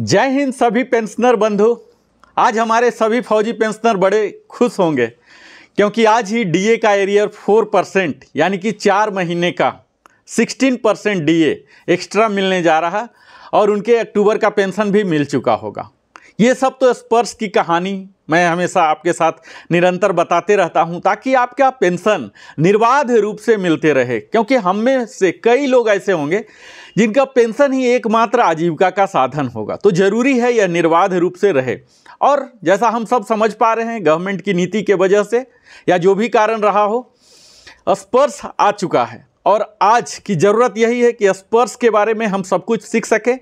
जय हिंद सभी पेंशनर बंधु आज हमारे सभी फौजी पेंशनर बड़े खुश होंगे क्योंकि आज ही डीए का एरियर फोर परसेंट यानी कि चार महीने का सिक्सटीन परसेंट डी एक्स्ट्रा मिलने जा रहा और उनके अक्टूबर का पेंशन भी मिल चुका होगा ये सब तो स्पर्श की कहानी मैं हमेशा आपके साथ निरंतर बताते रहता हूँ ताकि आपका पेंशन निर्बाध रूप से मिलते रहे क्योंकि हम में से कई लोग ऐसे होंगे जिनका पेंशन ही एकमात्र आजीविका का साधन होगा तो जरूरी है यह निर्वाध रूप से रहे और जैसा हम सब समझ पा रहे हैं गवर्नमेंट की नीति के वजह से या जो भी कारण रहा हो स्पर्श आ चुका है और आज की ज़रूरत यही है कि स्पर्श के बारे में हम सब कुछ सीख सकें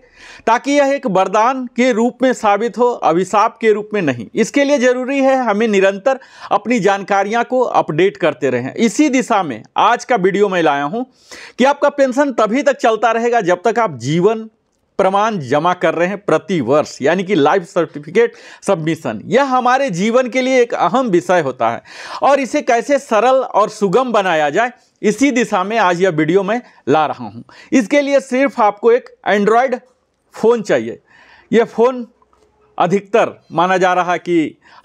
ताकि यह एक वरदान के रूप में साबित हो अभिशाप के रूप में नहीं इसके लिए ज़रूरी है हमें निरंतर अपनी जानकारियां को अपडेट करते रहें इसी दिशा में आज का वीडियो मैं लाया हूं कि आपका पेंशन तभी तक चलता रहेगा जब तक आप जीवन प्रमाण जमा कर रहे हैं प्रति वर्ष यानी कि लाइफ सर्टिफिकेट सबमिशन यह हमारे जीवन के लिए एक अहम विषय होता है और इसे कैसे सरल और सुगम बनाया जाए इसी दिशा में आज यह वीडियो मैं ला रहा हूँ इसके लिए सिर्फ आपको एक एंड्रॉयड फ़ोन चाहिए यह फ़ोन अधिकतर माना जा रहा है कि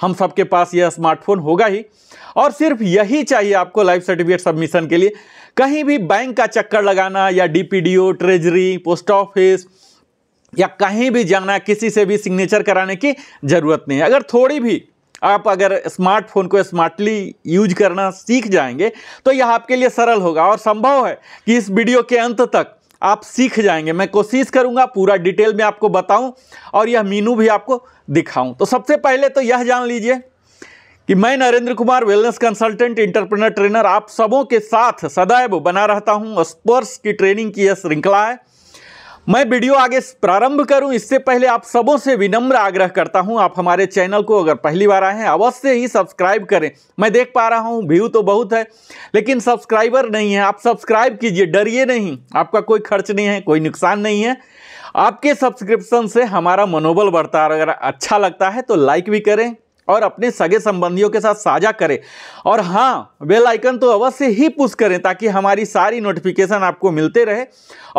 हम सबके पास यह स्मार्टफोन होगा ही और सिर्फ यही चाहिए आपको लाइफ सर्टिफिकेट सबमिशन के लिए कहीं भी बैंक का चक्कर लगाना या डीपीडीओ ट्रेजरी पोस्ट ऑफिस या कहीं भी जाना किसी से भी सिग्नेचर कराने की ज़रूरत नहीं है अगर थोड़ी भी आप अगर स्मार्टफोन को स्मार्टली यूज करना सीख जाएंगे तो यह आपके लिए सरल होगा और संभव है कि इस वीडियो के अंत तक आप सीख जाएंगे मैं कोशिश करूंगा पूरा डिटेल में आपको बताऊं और यह मीनू भी आपको दिखाऊं तो सबसे पहले तो यह जान लीजिए कि मैं Narendra Kumar wellness consultant entrepreneur trainer आप सबों के साथ सदैव बना रहता हूं स्पोर्ट्स की ट्रेनिंग की यह श्रृंखला है मैं वीडियो आगे प्रारंभ करूं इससे पहले आप सबों से विनम्र आग्रह करता हूं आप हमारे चैनल को अगर पहली बार आए हैं अवश्य ही सब्सक्राइब करें मैं देख पा रहा हूं व्यू तो बहुत है लेकिन सब्सक्राइबर नहीं है आप सब्सक्राइब कीजिए डरिए नहीं आपका कोई खर्च नहीं है कोई नुकसान नहीं है आपके सब्सक्रिप्शन से हमारा मनोबल बढ़ता है अगर अच्छा लगता है तो लाइक भी करें और अपने सगे संबंधियों के साथ साझा करें और हाँ बेल आइकन तो अवश्य ही पुश करें ताकि हमारी सारी नोटिफिकेशन आपको मिलते रहे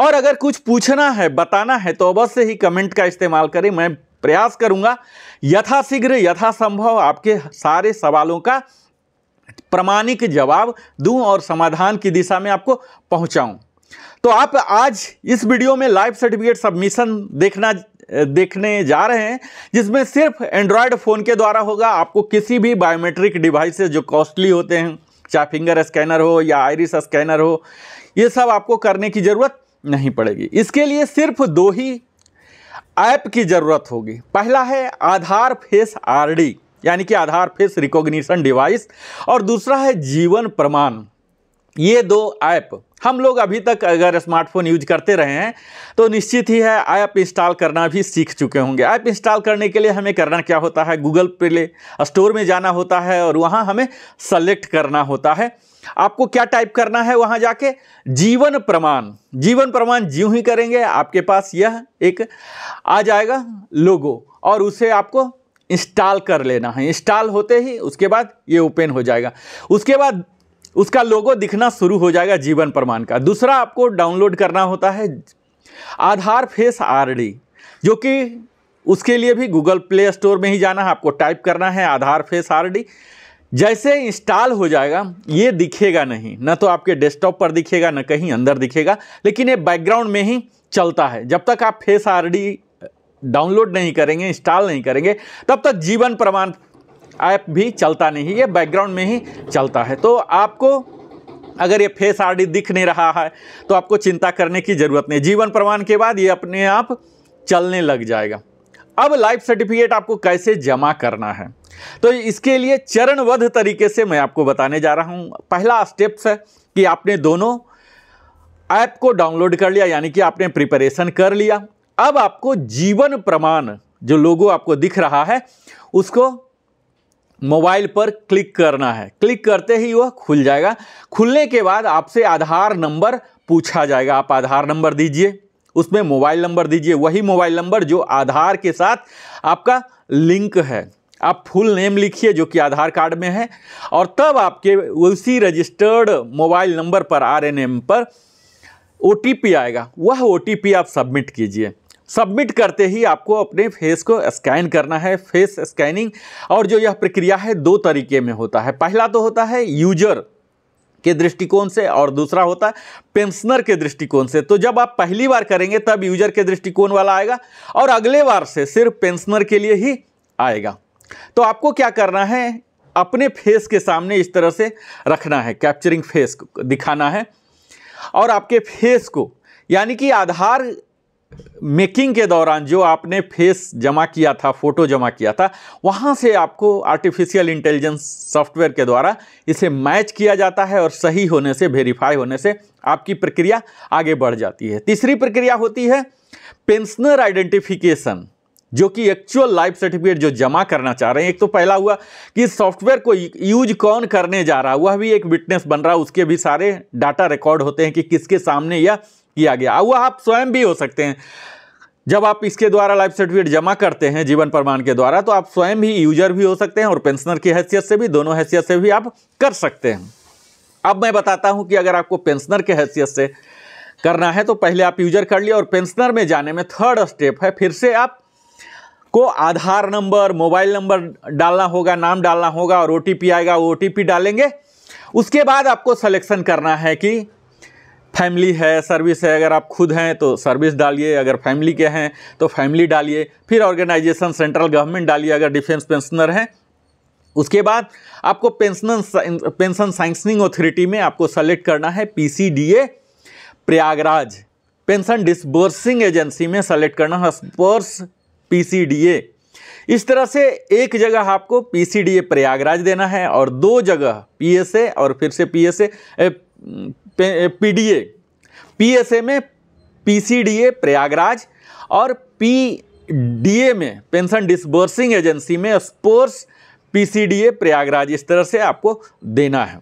और अगर कुछ पूछना है बताना है तो अवश्य ही कमेंट का इस्तेमाल करें मैं प्रयास करूँगा यथाशीघ्र यथासंभव आपके सारे सवालों का प्रमाणिक जवाब दूं और समाधान की दिशा में आपको पहुंचाऊं तो आप आज इस वीडियो में लाइफ सर्टिफिकेट सबमिशन देखना देखने जा रहे हैं जिसमें सिर्फ एंड्रॉयड फ़ोन के द्वारा होगा आपको किसी भी बायोमेट्रिक डिवाइस जो कॉस्टली होते हैं चाहे फिंगर स्कैनर हो या आयरिस स्कैनर हो ये सब आपको करने की ज़रूरत नहीं पड़ेगी इसके लिए सिर्फ दो ही ऐप की ज़रूरत होगी पहला है आधार फेस आरडी यानी कि आधार फेस रिकॉग्निशन डिवाइस और दूसरा है जीवन प्रमाण ये दो ऐप हम लोग अभी तक अगर स्मार्टफोन यूज करते रहे हैं तो निश्चित ही है ऐप इंस्टॉल करना भी सीख चुके होंगे ऐप इंस्टॉल करने के लिए हमें करना क्या होता है गूगल प्ले स्टोर में जाना होता है और वहाँ हमें सेलेक्ट करना होता है आपको क्या टाइप करना है वहाँ जाके जीवन प्रमाण जीवन प्रमाण ज्यों ही करेंगे आपके पास यह एक आ जाएगा लोगो और उसे आपको इंस्टॉल कर लेना है इंस्टॉल होते ही उसके बाद ये ओपन हो जाएगा उसके बाद उसका लोगो दिखना शुरू हो जाएगा जीवन प्रमाण का दूसरा आपको डाउनलोड करना होता है आधार फेस आरडी जो कि उसके लिए भी गूगल प्ले स्टोर में ही जाना है आपको टाइप करना है आधार फेस आरडी जैसे इंस्टॉल हो जाएगा ये दिखेगा नहीं ना तो आपके डेस्कटॉप पर दिखेगा ना कहीं अंदर दिखेगा लेकिन ये बैकग्राउंड में ही चलता है जब तक आप फेस आरडी डाउनलोड नहीं करेंगे इंस्टॉल नहीं करेंगे तब तक जीवन प्रमाण ऐप भी चलता नहीं ये बैकग्राउंड में ही चलता है तो आपको अगर ये फेस आर दिख नहीं रहा है तो आपको चिंता करने की ज़रूरत नहीं जीवन प्रमाण के बाद ये अपने आप चलने लग जाएगा अब लाइफ सर्टिफिकेट आपको कैसे जमा करना है तो इसके लिए चरणबद्ध तरीके से मैं आपको बताने जा रहा हूँ पहला स्टेप्स है कि आपने दोनों ऐप को डाउनलोड कर लिया यानी कि आपने प्रिपरेशन कर लिया अब आपको जीवन प्रमाण जो लोगो आपको दिख रहा है उसको मोबाइल पर क्लिक करना है क्लिक करते ही वह खुल जाएगा खुलने के बाद आपसे आधार नंबर पूछा जाएगा आप आधार नंबर दीजिए उसमें मोबाइल नंबर दीजिए वही मोबाइल नंबर जो आधार के साथ आपका लिंक है आप फुल नेम लिखिए जो कि आधार कार्ड में है और तब आपके उसी रजिस्टर्ड मोबाइल नंबर पर आर एन एम पर ओ आएगा वह ओ आप सबमिट कीजिए सबमिट करते ही आपको अपने फेस को स्कैन करना है फेस स्कैनिंग और जो यह प्रक्रिया है दो तरीके में होता है पहला तो होता है यूजर के दृष्टिकोण से और दूसरा होता है पेंशनर के दृष्टिकोण से तो जब आप पहली बार करेंगे तब यूजर के दृष्टिकोण वाला आएगा और अगले बार से सिर्फ पेंशनर के लिए ही आएगा तो आपको क्या करना है अपने फेस के सामने इस तरह से रखना है कैप्चरिंग फेस को दिखाना है और आपके फेस को यानी कि आधार मेकिंग के दौरान जो आपने फेस जमा किया था फोटो जमा किया था वहाँ से आपको आर्टिफिशियल इंटेलिजेंस सॉफ्टवेयर के द्वारा इसे मैच किया जाता है और सही होने से वेरीफाई होने से आपकी प्रक्रिया आगे बढ़ जाती है तीसरी प्रक्रिया होती है पेंशनर आइडेंटिफिकेशन जो कि एक्चुअल लाइफ सर्टिफिकेट जो जमा करना चाह रहे हैं एक तो पहला हुआ कि इस सॉफ्टवेयर को यूज कौन करने जा रहा है वह भी एक विटनेस बन रहा है उसके भी सारे डाटा रिकॉर्ड होते हैं कि किसके सामने या किया गया वह आप स्वयं भी हो सकते हैं जब आप इसके द्वारा लाइफ सर्टिफिकेट जमा करते हैं जीवन प्रमाण के द्वारा तो आप स्वयं भी यूजर भी हो सकते हैं और पेंशनर की हैसियत से भी दोनों हैसियत से भी आप कर सकते हैं अब मैं बताता हूं कि अगर आपको पेंशनर के हैसियत से करना है तो पहले आप यूजर कर लिए और पेंशनर में जाने में थर्ड स्टेप है फिर से आप को आधार नंबर मोबाइल नंबर डालना होगा नाम डालना होगा और ओ आएगा ओ डालेंगे उसके बाद आपको सलेक्शन करना है कि फैमिली है सर्विस है अगर आप खुद हैं तो सर्विस डालिए अगर फैमिली के हैं तो फैमिली डालिए फिर ऑर्गेनाइजेशन सेंट्रल गवर्नमेंट डालिए अगर डिफेंस पेंशनर हैं उसके बाद आपको पेंशन पेंशन साइंसनिंग अथॉरिटी में आपको सेलेक्ट करना है PCDA Prayagraj pension disbursing agency में सेलेक्ट करना है स्पर्स पीसीडीए इस तरह से एक जगह आपको पीसीडीए प्रयागराज देना है और दो जगह पीएसए और फिर से पीएसए पीडीए पीएसए में पीसीडीए प्रयागराज और पीडीए में पेंशन डिसबर्सिंग एजेंसी में स्पोर्ट्स पीसीडीए प्रयागराज इस तरह से आपको देना है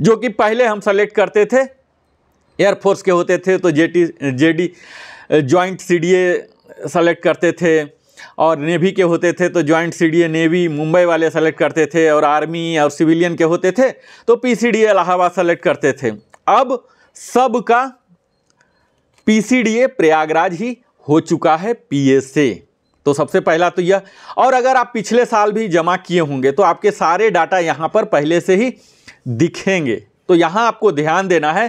जो कि पहले हम सेलेक्ट करते थे एयरफोर्स के होते थे तो JT JD joint CDA select करते थे और नेवी के होते थे तो जॉइंट सीडीए नेवी मुंबई वाले सेलेक्ट करते थे और आर्मी और सिविलियन के होते थे तो पीसीडीए इलाहाबाद सेलेक्ट करते थे अब सब का पीसीडीए प्रयागराज ही हो चुका है पीएसए तो सबसे पहला तो यह और अगर आप पिछले साल भी जमा किए होंगे तो आपके सारे डाटा यहां पर पहले से ही दिखेंगे तो यहां आपको ध्यान देना है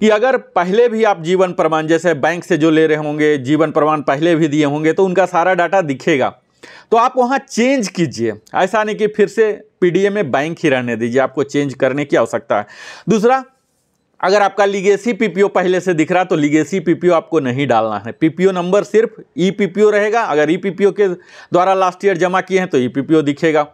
कि अगर पहले भी आप जीवन प्रमाण जैसे बैंक से जो ले रहे होंगे जीवन प्रमाण पहले भी दिए होंगे तो उनका सारा डाटा दिखेगा तो आप वहां चेंज कीजिए ऐसा नहीं कि फिर से पीडीए में बैंक ही रहने दीजिए आपको चेंज करने की आवश्यकता है दूसरा अगर आपका लीगेसी पीपीओ पहले से दिख रहा तो लीगेसी पीपीओ आपको नहीं डालना है पीपीओ नंबर सिर्फ ई पीपीओ रहेगा अगर ई पीपीओ के द्वारा लास्ट ईयर जमा किए हैं तो ई पीपीओ दिखेगा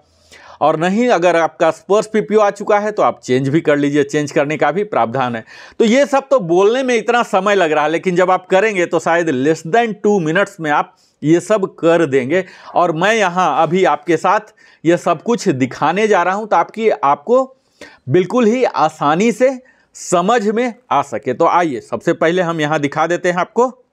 और नहीं अगर आपका स्पर्श पीपीओ आ चुका है तो आप चेंज भी कर लीजिए चेंज करने का भी प्रावधान है तो ये सब तो बोलने में इतना समय लग रहा है लेकिन जब आप करेंगे तो शायद लेस देन टू मिनट्स में आप ये सब कर देंगे और मैं यहाँ अभी आपके साथ ये सब कुछ दिखाने जा रहा हूँ तो आपकी आपको बिल्कुल ही आसानी से समझ में आ सके तो आइए सबसे पहले हम यहाँ दिखा देते हैं आपको